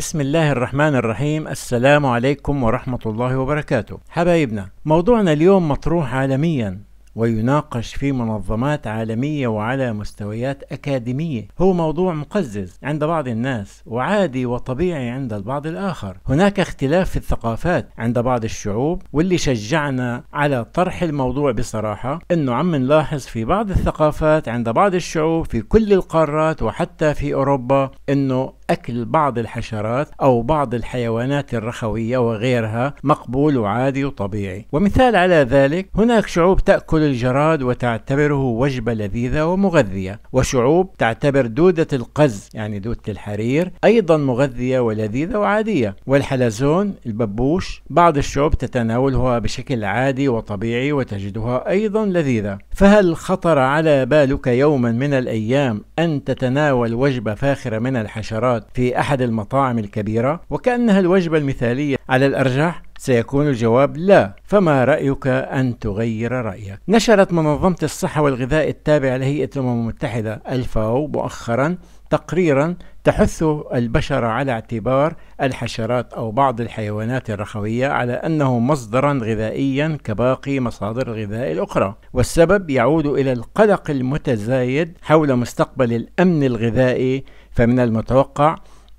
بسم الله الرحمن الرحيم السلام عليكم ورحمة الله وبركاته حبايبنا موضوعنا اليوم مطروح عالميا ويناقش في منظمات عالمية وعلى مستويات أكاديمية هو موضوع مقزز عند بعض الناس وعادي وطبيعي عند البعض الآخر هناك اختلاف في الثقافات عند بعض الشعوب واللي شجعنا على طرح الموضوع بصراحة أنه عم نلاحظ في بعض الثقافات عند بعض الشعوب في كل القارات وحتى في أوروبا أنه أكل بعض الحشرات أو بعض الحيوانات الرخوية وغيرها مقبول وعادي وطبيعي ومثال على ذلك هناك شعوب تأكل الجراد وتعتبره وجبة لذيذة ومغذية وشعوب تعتبر دودة القز يعني دودة الحرير أيضا مغذية ولذيذة وعادية والحلزون الببوش بعض الشعوب تتناولها بشكل عادي وطبيعي وتجدها أيضا لذيذة فهل خطر على بالك يوما من الأيام أن تتناول وجبة فاخرة من الحشرات السيارات في أحد المطاعم الكبيرة وكأنها الوجبة المثالية على الأرجح سيكون الجواب لا فما رأيك أن تغير رأيك نشرت منظمة الصحة والغذاء التابعة لهيئة الأمم المتحدة الفاو مؤخرا تقريرا تحث البشر على اعتبار الحشرات أو بعض الحيوانات الرخوية على أنه مصدرا غذائيا كباقي مصادر الغذاء الأخرى والسبب يعود إلى القلق المتزايد حول مستقبل الأمن الغذائي فمن المتوقع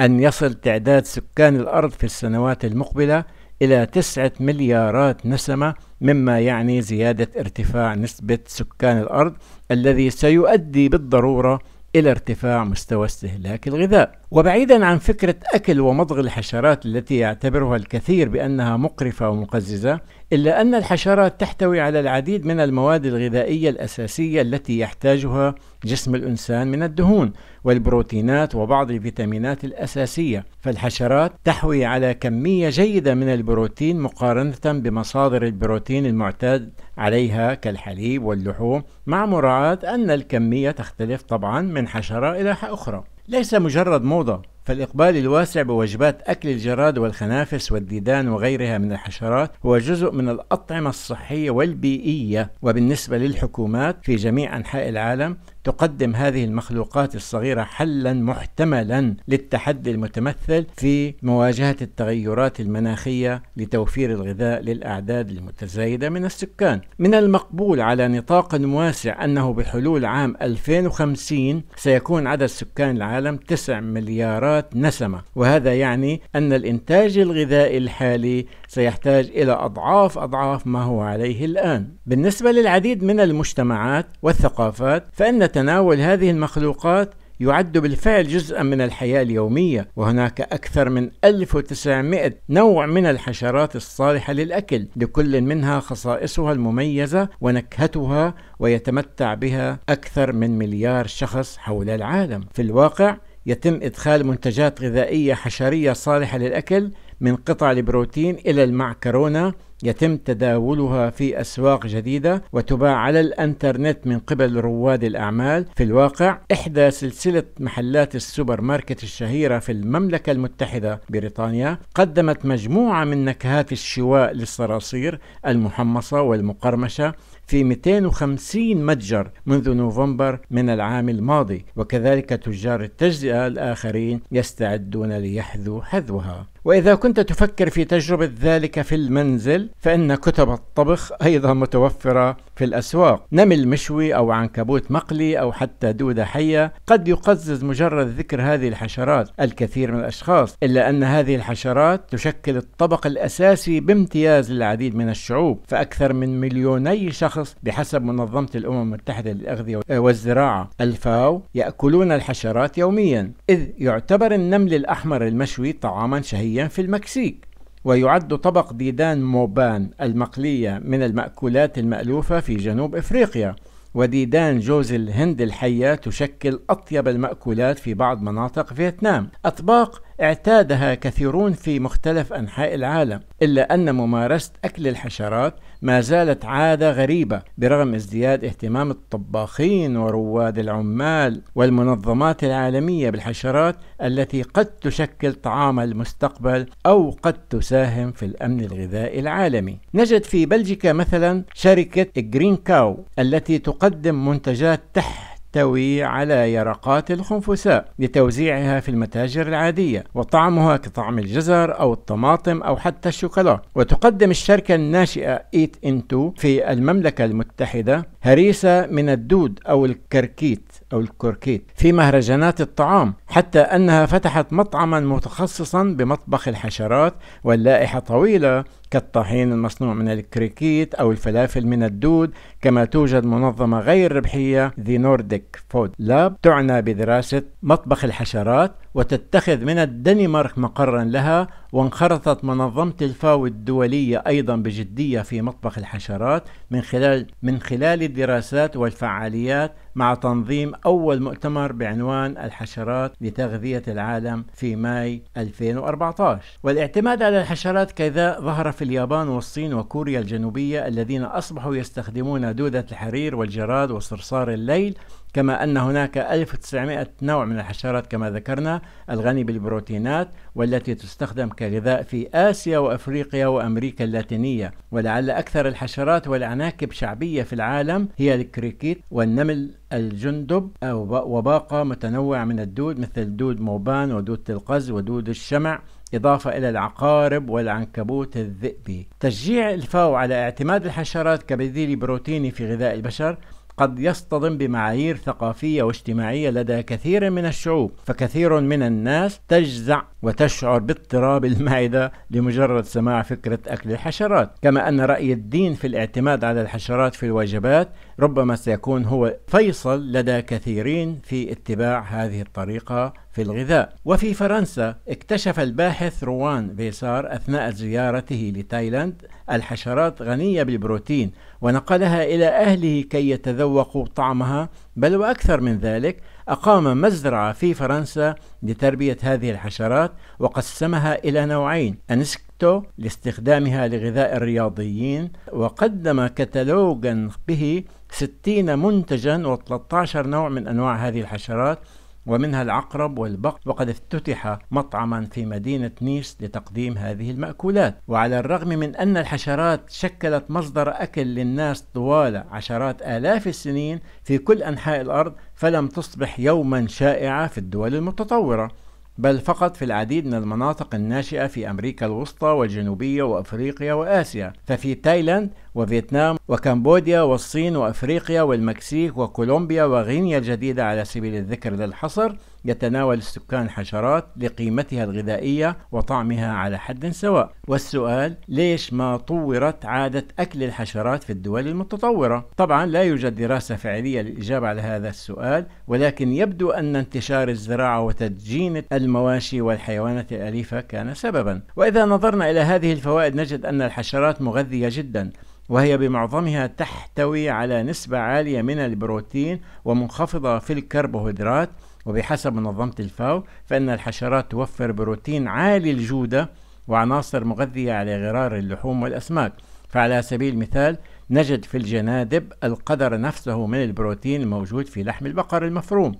أن يصل تعداد سكان الأرض في السنوات المقبلة إلى تسعة مليارات نسمة مما يعني زيادة ارتفاع نسبة سكان الأرض الذي سيؤدي بالضرورة إلى ارتفاع مستوى استهلاك الغذاء وبعيدا عن فكرة أكل ومضغ الحشرات التي يعتبرها الكثير بأنها مقرفة ومقززة إلا أن الحشرات تحتوي على العديد من المواد الغذائية الأساسية التي يحتاجها جسم الإنسان من الدهون والبروتينات وبعض الفيتامينات الأساسية فالحشرات تحوي على كمية جيدة من البروتين مقارنة بمصادر البروتين المعتاد عليها كالحليب واللحوم مع مراعاة أن الكمية تختلف طبعا من حشرة إلى أخرى ليس مجرد موضة فالإقبال الواسع بوجبات أكل الجراد والخنافس والديدان وغيرها من الحشرات هو جزء من الأطعمة الصحية والبيئية وبالنسبة للحكومات في جميع أنحاء العالم تقدم هذه المخلوقات الصغيرة حلا محتملا للتحدي المتمثل في مواجهة التغيرات المناخية لتوفير الغذاء للأعداد المتزايدة من السكان. من المقبول على نطاق واسع أنه بحلول عام 2050 سيكون عدد سكان العالم 9 مليارات نسمة، وهذا يعني أن الإنتاج الغذائي الحالي سيحتاج إلى أضعاف أضعاف ما هو عليه الآن. بالنسبة للعديد من المجتمعات والثقافات فإن تناول هذه المخلوقات يعد بالفعل جزءا من الحياة اليومية وهناك أكثر من 1900 نوع من الحشرات الصالحة للأكل لكل منها خصائصها المميزة ونكهتها ويتمتع بها أكثر من مليار شخص حول العالم في الواقع يتم إدخال منتجات غذائية حشرية صالحة للأكل من قطع البروتين إلى المعكرونة يتم تداولها في أسواق جديدة وتباع على الأنترنت من قبل رواد الأعمال في الواقع إحدى سلسلة محلات السوبر ماركت الشهيرة في المملكة المتحدة بريطانيا قدمت مجموعة من نكهات الشواء للصراصير المحمصة والمقرمشة في 250 متجر منذ نوفمبر من العام الماضي وكذلك تجار التجزئة الآخرين يستعدون ليحذوا حذوها وإذا كنت تفكر في تجربة ذلك في المنزل فإن كتب الطبخ أيضا متوفرة في الأسواق نمل مشوي أو عنكبوت مقلي أو حتى دودة حية قد يقزز مجرد ذكر هذه الحشرات الكثير من الأشخاص إلا أن هذه الحشرات تشكل الطبق الأساسي بامتياز للعديد من الشعوب فأكثر من مليوني شخص بحسب منظمة الأمم المتحدة للأغذية والزراعة الفاو يأكلون الحشرات يوميا إذ يعتبر النمل الأحمر المشوي طعاما شهيا في المكسيك ويعد طبق ديدان موبان المقلية من المأكولات المألوفة في جنوب إفريقيا وديدان جوز الهند الحية تشكل أطيب المأكولات في بعض مناطق فيتنام أطباق اعتادها كثيرون في مختلف أنحاء العالم إلا أن ممارسة أكل الحشرات ما زالت عادة غريبة برغم ازدياد اهتمام الطباخين ورواد العمال والمنظمات العالمية بالحشرات التي قد تشكل طعام المستقبل أو قد تساهم في الأمن الغذائي العالمي نجد في بلجيكا مثلا شركة جرين كاو التي تقدم منتجات تحت تحتوي على يرقات الخنفساء لتوزيعها في المتاجر العادية وطعمها كطعم الجزر أو الطماطم أو حتى الشوكولا وتقدم الشركة الناشئة إيت إنتو في المملكة المتحدة هريسة من الدود أو الكركيت أو الكركيت في مهرجانات الطعام حتى أنها فتحت مطعما متخصصا بمطبخ الحشرات واللائحة طويلة كالطحين المصنوع من الكريكيت أو الفلافل من الدود كما توجد منظمة غير ربحية The Nordic Food Lab تعنى بدراسة مطبخ الحشرات وتتخذ من الدنمارك مقرا لها وانخرطت منظمة الفاو الدولية أيضا بجدية في مطبخ الحشرات من خلال من خلال الدراسات والفعاليات مع تنظيم أول مؤتمر بعنوان الحشرات لتغذية العالم في ماي 2014 والاعتماد على الحشرات كذا ظهر في اليابان والصين وكوريا الجنوبية الذين أصبحوا يستخدمون دودة الحرير والجراد وصرصار الليل كما أن هناك 1900 نوع من الحشرات كما ذكرنا الغني بالبروتينات والتي تستخدم كغذاء في آسيا وأفريقيا وأمريكا اللاتينية ولعل أكثر الحشرات والعناكب شعبية في العالم هي الكريكيت والنمل الجندب وباقة متنوعة من الدود مثل دود موبان ودود القز ودود الشمع إضافة إلى العقارب والعنكبوت الذئبي تشجيع الفاو على اعتماد الحشرات كبديل بروتيني في غذاء البشر قد يصطدم بمعايير ثقافية واجتماعية لدى كثير من الشعوب فكثير من الناس تجزع وتشعر باضطراب المعدة لمجرد سماع فكرة أكل الحشرات كما أن رأي الدين في الاعتماد على الحشرات في الوجبات ربما سيكون هو فيصل لدى كثيرين في اتباع هذه الطريقة في الغذاء وفي فرنسا اكتشف الباحث روان بيسار أثناء زيارته لتايلاند الحشرات غنية بالبروتين ونقلها إلى أهله كي يتذوقوا طعمها بل وأكثر من ذلك أقام مزرعة في فرنسا لتربية هذه الحشرات وقسمها إلى نوعين أنسكتو لاستخدامها لغذاء الرياضيين وقدم كتالوجا به 60 منتجا و13 نوع من أنواع هذه الحشرات ومنها العقرب والبق وقد افتتح مطعما في مدينة نيس لتقديم هذه المأكولات وعلى الرغم من أن الحشرات شكلت مصدر أكل للناس طوال عشرات آلاف السنين في كل أنحاء الأرض فلم تصبح يوما شائعة في الدول المتطورة بل فقط في العديد من المناطق الناشئة في أمريكا الوسطى والجنوبية وأفريقيا وآسيا ففي تايلاند وفيتنام وكمبوديا والصين وأفريقيا والمكسيك وكولومبيا وغينيا الجديدة على سبيل الذكر للحصر يتناول السكان حشرات لقيمتها الغذائية وطعمها على حد سواء والسؤال ليش ما طورت عادة أكل الحشرات في الدول المتطورة طبعا لا يوجد دراسة فعلية للإجابة على هذا السؤال ولكن يبدو أن انتشار الزراعة وتدجين المواشي والحيوانات الأليفة كان سببا وإذا نظرنا إلى هذه الفوائد نجد أن الحشرات مغذية جدا وهي بمعظمها تحتوي على نسبة عالية من البروتين ومنخفضة في الكربوهيدرات وبحسب منظمة الفاو فإن الحشرات توفر بروتين عالي الجودة وعناصر مغذية على غرار اللحوم والأسماك فعلى سبيل المثال نجد في الجنادب القدر نفسه من البروتين الموجود في لحم البقر المفروم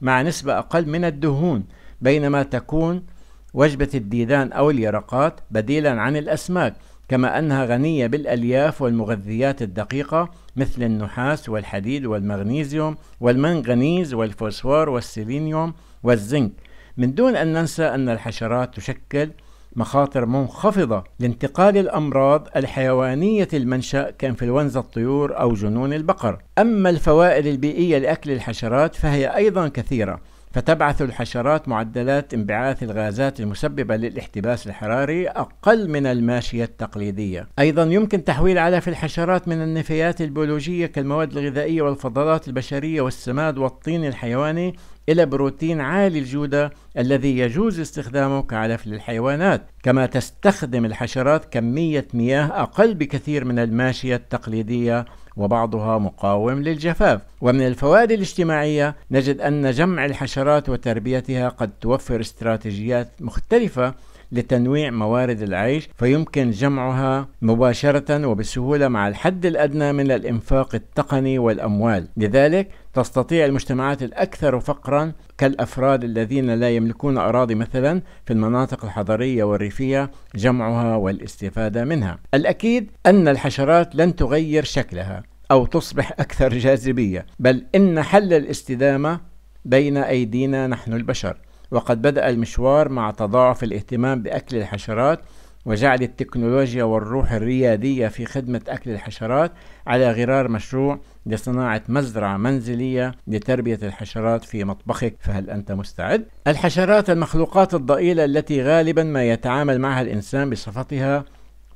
مع نسبة أقل من الدهون بينما تكون وجبة الديدان أو اليرقات بديلا عن الأسماك كما أنها غنية بالألياف والمغذيات الدقيقة مثل النحاس والحديد والمغنيسيوم والمنغنيز والفوسفور والسيلينيوم والزنك من دون أن ننسى أن الحشرات تشكل مخاطر منخفضة لانتقال الأمراض الحيوانية المنشأ كإنفلونزا الطيور أو جنون البقر أما الفوائد البيئية لأكل الحشرات فهي أيضا كثيرة فتبعث الحشرات معدلات انبعاث الغازات المسببة للاحتباس الحراري أقل من الماشية التقليدية أيضا يمكن تحويل علف الحشرات من النفايات البيولوجية كالمواد الغذائية والفضلات البشرية والسماد والطين الحيواني إلى بروتين عالي الجودة الذي يجوز استخدامه كعلف للحيوانات كما تستخدم الحشرات كمية مياه أقل بكثير من الماشية التقليدية وبعضها مقاوم للجفاف ومن الفوائد الاجتماعية نجد أن جمع الحشرات وتربيتها قد توفر استراتيجيات مختلفة لتنويع موارد العيش فيمكن جمعها مباشرة وبسهولة مع الحد الأدنى من الإنفاق التقني والأموال لذلك تستطيع المجتمعات الأكثر فقرا كالأفراد الذين لا يملكون أراضي مثلا في المناطق الحضرية والريفية جمعها والاستفادة منها. الأكيد أن الحشرات لن تغير شكلها أو تصبح أكثر جاذبية، بل إن حل الاستدامة بين أيدينا نحن البشر، وقد بدأ المشوار مع تضاعف الاهتمام بأكل الحشرات وجعل التكنولوجيا والروح الريادية في خدمة أكل الحشرات على غرار مشروع لصناعة مزرعة منزلية لتربية الحشرات في مطبخك فهل أنت مستعد؟ الحشرات المخلوقات الضئيلة التي غالبا ما يتعامل معها الإنسان بصفتها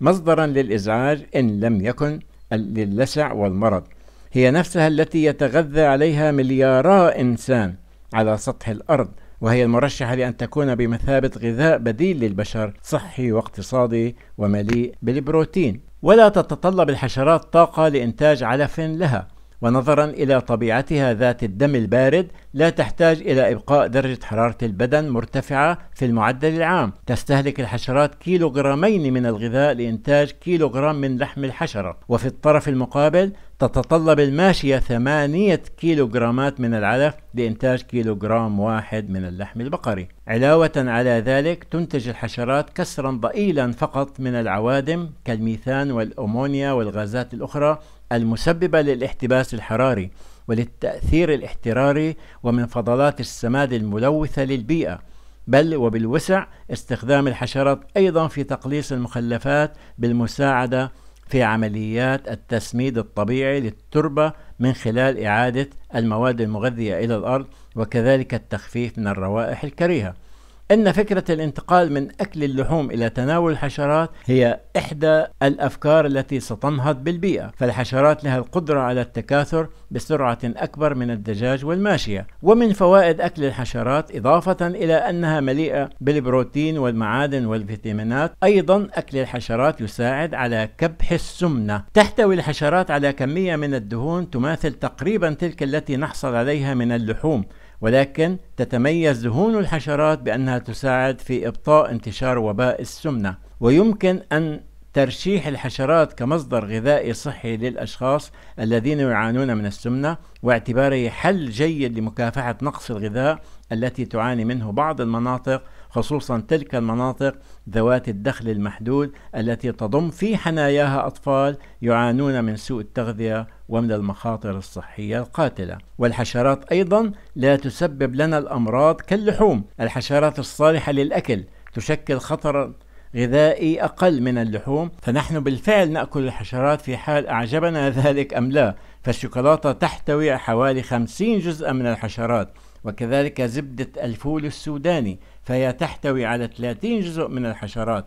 مصدرا للإزعاج إن لم يكن للسع والمرض هي نفسها التي يتغذى عليها مليارا إنسان على سطح الأرض وهي المرشحة لأن تكون بمثابة غذاء بديل للبشر صحي واقتصادي ومليء بالبروتين ولا تتطلب الحشرات طاقة لإنتاج علف لها ونظرا إلى طبيعتها ذات الدم البارد لا تحتاج إلى إبقاء درجة حرارة البدن مرتفعة في المعدل العام تستهلك الحشرات كيلوغرامين من الغذاء لإنتاج كيلوغرام من لحم الحشرة وفي الطرف المقابل تتطلب الماشية ثمانية كيلوغرامات من العلف لإنتاج كيلوغرام واحد من اللحم البقري علاوة على ذلك تنتج الحشرات كسرا ضئيلا فقط من العوادم كالميثان والأمونيا والغازات الأخرى المسببة للاحتباس الحراري وللتأثير الاحتراري ومن فضلات السماد الملوثة للبيئة بل وبالوسع استخدام الحشرات أيضا في تقليص المخلفات بالمساعدة في عمليات التسميد الطبيعي للتربة من خلال إعادة المواد المغذية إلى الأرض وكذلك التخفيف من الروائح الكريهة أن فكرة الانتقال من أكل اللحوم إلى تناول الحشرات هي إحدى الأفكار التي ستنهض بالبيئة، فالحشرات لها القدرة على التكاثر بسرعة أكبر من الدجاج والماشية، ومن فوائد أكل الحشرات إضافة إلى أنها مليئة بالبروتين والمعادن والفيتامينات، أيضا أكل الحشرات يساعد على كبح السمنة. تحتوي الحشرات على كمية من الدهون تماثل تقريبا تلك التي نحصل عليها من اللحوم، ولكن تتميز دهون الحشرات بأنها تساعد في إبطاء انتشار وباء السمنة ويمكن أن ترشيح الحشرات كمصدر غذائي صحي للأشخاص الذين يعانون من السمنة واعتباره حل جيد لمكافحة نقص الغذاء التي تعاني منه بعض المناطق خصوصا تلك المناطق ذوات الدخل المحدود التي تضم في حناياها أطفال يعانون من سوء التغذية ومن المخاطر الصحية القاتلة والحشرات أيضا لا تسبب لنا الأمراض كاللحوم الحشرات الصالحة للأكل تشكل خطرا غذائي أقل من اللحوم فنحن بالفعل نأكل الحشرات في حال أعجبنا ذلك أم لا فالشوكولاتة تحتوي حوالي 50 جزءا من الحشرات وكذلك زبدة الفول السوداني فهي تحتوي على 30 جزء من الحشرات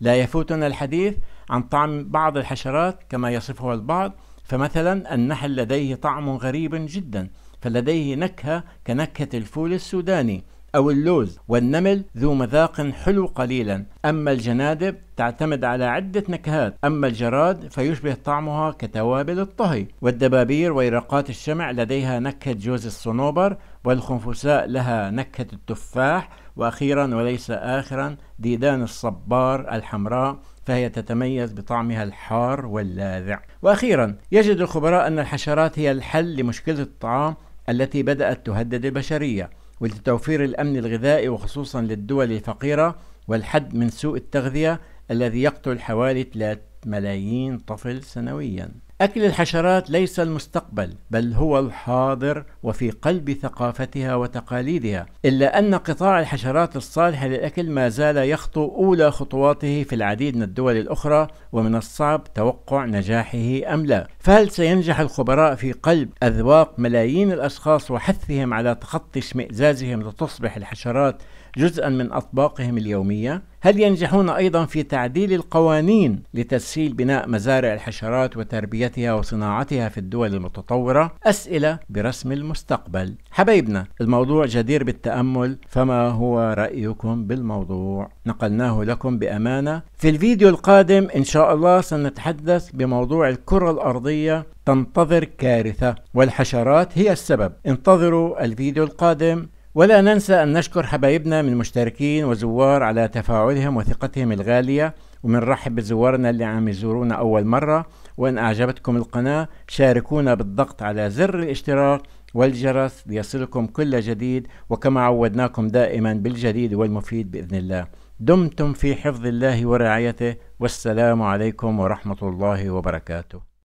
لا يفوتنا الحديث عن طعم بعض الحشرات كما يصفها البعض فمثلا النحل لديه طعم غريب جدا فلديه نكهة كنكهة الفول السوداني أو اللوز والنمل ذو مذاق حلو قليلا أما الجنادب تعتمد على عدة نكهات أما الجراد فيشبه طعمها كتوابل الطهي والدبابير ويرقات الشمع لديها نكهة جوز الصنوبر والخنفساء لها نكهة التفاح وأخيرا وليس آخرا ديدان الصبار الحمراء فهي تتميز بطعمها الحار واللاذع وأخيرا يجد الخبراء أن الحشرات هي الحل لمشكلة الطعام التي بدأت تهدد البشرية ولتوفير الأمن الغذائي وخصوصا للدول الفقيرة والحد من سوء التغذية الذي يقتل حوالي 3 ملايين طفل سنويا أكل الحشرات ليس المستقبل بل هو الحاضر وفي قلب ثقافتها وتقاليدها إلا أن قطاع الحشرات الصالحة للأكل ما زال يخطو أولى خطواته في العديد من الدول الأخرى ومن الصعب توقع نجاحه أم لا فهل سينجح الخبراء في قلب أذواق ملايين الأشخاص وحثهم على تخطي اشمئزازهم لتصبح الحشرات جزءا من أطباقهم اليومية؟ هل ينجحون أيضا في تعديل القوانين لتسهيل بناء مزارع الحشرات وتربيتها تقنيتها وصناعتها في الدول المتطورة أسئلة برسم المستقبل حبايبنا الموضوع جدير بالتأمل فما هو رأيكم بالموضوع نقلناه لكم بأمانة في الفيديو القادم إن شاء الله سنتحدث بموضوع الكرة الأرضية تنتظر كارثة والحشرات هي السبب انتظروا الفيديو القادم ولا ننسى أن نشكر حبايبنا من مشتركين وزوار على تفاعلهم وثقتهم الغالية ومنرحب بزوارنا اللي عم يزورونا أول مرة وإن أعجبتكم القناة شاركونا بالضغط على زر الاشتراك والجرس ليصلكم كل جديد وكما عودناكم دائما بالجديد والمفيد بإذن الله دمتم في حفظ الله ورعايته والسلام عليكم ورحمة الله وبركاته